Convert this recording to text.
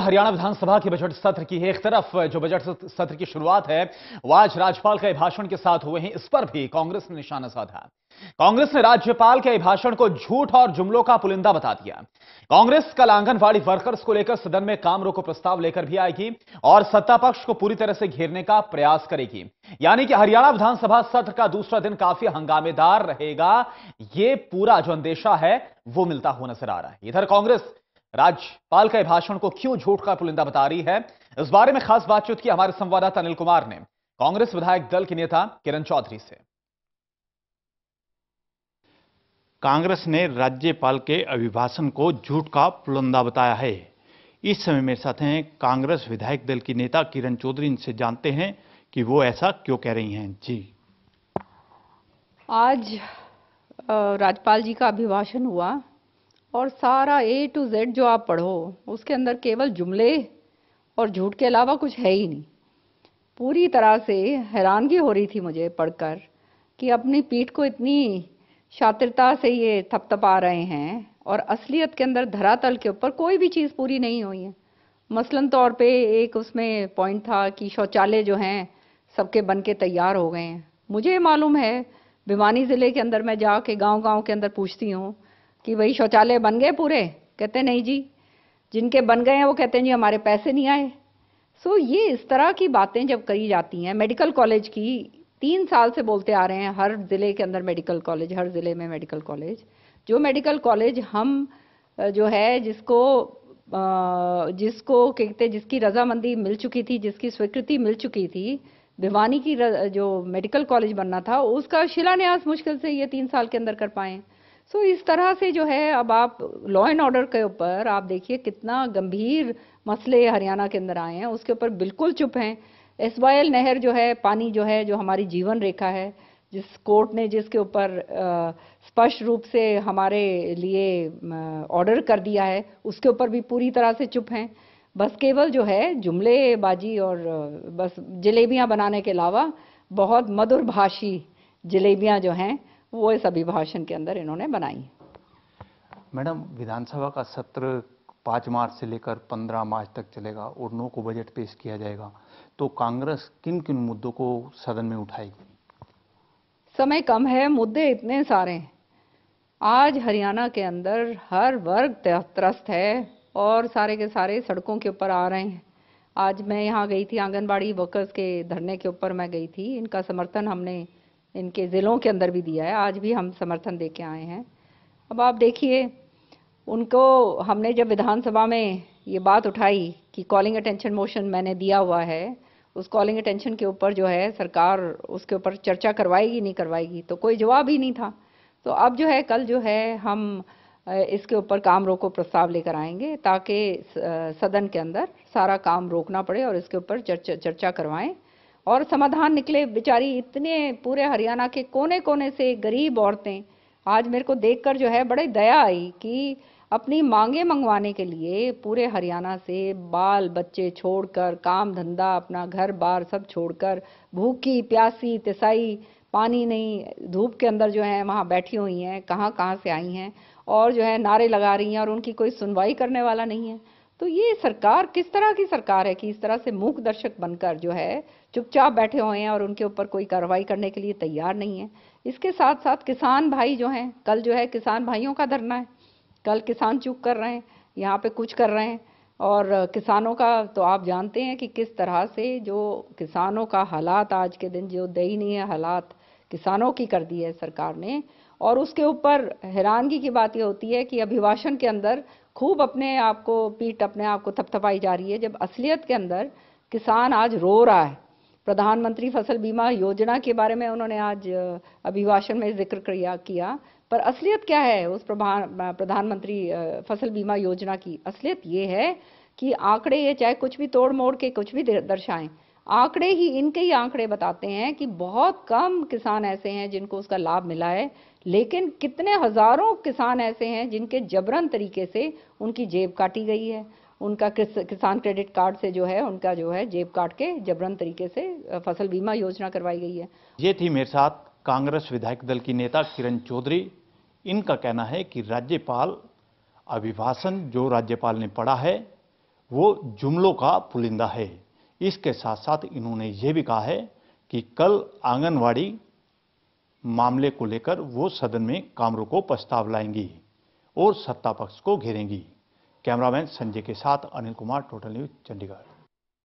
हरियाणा विधानसभा के बजट सत्र की एक तरफ जो बजट सत्र की शुरुआत है वो आज राज्यपाल के अभिभाषण के साथ हुए हैं इस पर भी कांग्रेस ने निशाना साधा कांग्रेस ने राज्यपाल के अभिभाषण को झूठ और जुमलों का पुलिंदा बता दिया कांग्रेस कल आंगनवाड़ी वर्कर्स को लेकर सदन में काम रोको प्रस्ताव लेकर भी आएगी और सत्ता पक्ष को पूरी तरह से घेरने का प्रयास करेगी यानी कि हरियाणा विधानसभा सत्र का दूसरा दिन काफी हंगामेदार रहेगा यह पूरा जो अंदेशा है वो मिलता हुआ नजर आ रहा है इधर कांग्रेस राज्यपाल का भाषण को क्यों झूठ का पुलिंदा बता रही है इस बारे में खास बातचीत की हमारे संवाददाता अनिल कुमार ने कांग्रेस विधायक दल के नेता किरण चौधरी से कांग्रेस ने राज्यपाल के अभिभाषण को झूठ का पुलंदा बताया है इस समय मेरे साथ हैं कांग्रेस विधायक दल की नेता किरण चौधरी इनसे जानते हैं कि वो ऐसा क्यों कह रही हैं जी आज राज्यपाल जी का अभिभाषण हुआ और सारा ए टू जेड जो आप पढ़ो उसके अंदर केवल जुमले और झूठ के अलावा कुछ है ही नहीं पूरी तरह से हैरानगी हो रही थी मुझे पढ़कर कि अपनी पीठ को इतनी शातिरता से ये थपथपा रहे हैं और असलियत के अंदर धरातल के ऊपर कोई भी चीज़ पूरी नहीं हुई है मसलन तौर पे एक उसमें पॉइंट था कि शौचालय जो हैं सबके बन के तैयार हो गए हैं मुझे मालूम है भिवानी ज़िले के अंदर मैं जाके गांव-गांव के अंदर पूछती हूँ कि भाई शौचालय बन गए पूरे कहते नहीं जी जिनके बन गए हैं वो कहते हैं जी हमारे पैसे नहीं आए सो ये इस तरह की बातें जब करी जाती हैं मेडिकल कॉलेज की तीन साल से बोलते आ रहे हैं हर ज़िले के अंदर मेडिकल कॉलेज हर ज़िले में मेडिकल कॉलेज जो मेडिकल कॉलेज हम जो है जिसको जिसको कहते जिसकी रजामंदी मिल चुकी थी जिसकी स्वीकृति मिल चुकी थी भिवानी की जो मेडिकल कॉलेज बनना था उसका शिलान्यास मुश्किल से ये तीन साल के अंदर कर पाएँ सो so, इस तरह से जो है अब आप लॉ एंड ऑर्डर के ऊपर आप देखिए कितना गंभीर मसले हरियाणा के अंदर आए हैं उसके ऊपर बिल्कुल चुप हैं एस नहर जो है पानी जो है जो हमारी जीवन रेखा है जिस कोर्ट ने जिसके ऊपर स्पष्ट रूप से हमारे लिए ऑर्डर कर दिया है उसके ऊपर भी पूरी तरह से चुप हैं बस केवल जो है जुमलेबाजी और बस जलेबियां बनाने के अलावा बहुत मधुरभाषी जलेबियाँ जलेबियां जो हैं वो इस अभिभाषण के अंदर इन्होंने बनाई मैडम विधानसभा का सत्र पाँच मार्च से लेकर पंद्रह मार्च तक चलेगा और नौ को बजट पेश किया जाएगा तो कांग्रेस किन किन मुद्दों को सदन में उठाएगी समय कम है मुद्दे इतने सारे आज हरियाणा के अंदर हर वर्ग त्रस्त है और सारे के सारे सड़कों के ऊपर आ रहे हैं आज मैं यहाँ गई थी आंगनबाड़ी वर्कर्स के धरने के ऊपर मैं गई थी इनका समर्थन हमने इनके ज़िलों के अंदर भी दिया है आज भी हम समर्थन दे के आए हैं अब आप देखिए उनको हमने जब विधानसभा में ये बात उठाई कि कॉलिंग अटेंशन मोशन मैंने दिया हुआ है उस कॉलिंग अटेंशन के ऊपर जो है सरकार उसके ऊपर चर्चा करवाएगी नहीं करवाएगी तो कोई जवाब ही नहीं था तो अब जो है कल जो है हम इसके ऊपर काम रोको प्रस्ताव लेकर आएंगे ताकि सदन के अंदर सारा काम रोकना पड़े और इसके ऊपर चर्चा चर्चा करवाएं और समाधान निकले बेचारी इतने पूरे हरियाणा के कोने कोने से गरीब औरतें आज मेरे को देखकर जो है बड़े दया आई कि अपनी मांगे मंगवाने के लिए पूरे हरियाणा से बाल बच्चे छोड़कर काम धंधा अपना घर बार सब छोड़कर भूखी प्यासी तिसाई पानी नहीं धूप के अंदर जो है वहाँ बैठी हुई हैं कहाँ कहाँ से आई हैं और जो है नारे लगा रही हैं और उनकी कोई सुनवाई करने वाला नहीं है तो ये सरकार किस तरह की सरकार है कि इस तरह से मूक दर्शक बनकर जो है चुपचाप बैठे हुए हैं और उनके ऊपर कोई कार्रवाई करने के लिए तैयार नहीं है इसके साथ साथ किसान भाई जो हैं कल जो है किसान भाइयों का धरना है कल किसान चुप कर रहे हैं यहाँ पे कुछ कर रहे हैं और किसानों का तो आप जानते हैं कि किस तरह से जो किसानों का हालात आज के दिन जो दयनीय हालात किसानों की कर दी है सरकार ने और उसके ऊपर हैरानगी की बात यह होती है कि अभिभाषण के अंदर खूब अपने आप को पीठ अपने आप को थपथपाई जा रही है जब असलियत के अंदर किसान आज रो रहा है प्रधानमंत्री फसल बीमा योजना के बारे में उन्होंने आज अभिभाषण में जिक्र किया किया पर असलियत क्या है उस प्रधानमंत्री फसल बीमा योजना की असलियत ये है कि आंकड़े ये चाहे कुछ भी तोड़ मोड़ के कुछ भी दर्शाएं आंकड़े ही इनके ही आंकड़े बताते हैं कि बहुत कम किसान ऐसे हैं जिनको उसका लाभ मिला है लेकिन कितने हजारों किसान ऐसे हैं जिनके जबरन तरीके से उनकी जेब काटी गई है उनका किसान क्रेडिट कार्ड से जो है उनका जो है जेब काट के जबरन तरीके से फसल बीमा योजना करवाई गई है ये थी मेरे साथ कांग्रेस विधायक दल की नेता किरण चौधरी इनका कहना है कि राज्यपाल अभिभाषण जो राज्यपाल ने पढ़ा है वो जुमलों का पुलिंदा है इसके साथ साथ इन्होंने ये भी कहा है कि कल आंगनवाड़ी मामले को लेकर वो सदन में कामरों को प्रस्ताव लाएंगी और सत्ता पक्ष को घेरेंगी कैमरामैन संजय के साथ अनिल कुमार टोटल न्यूज चंडीगढ़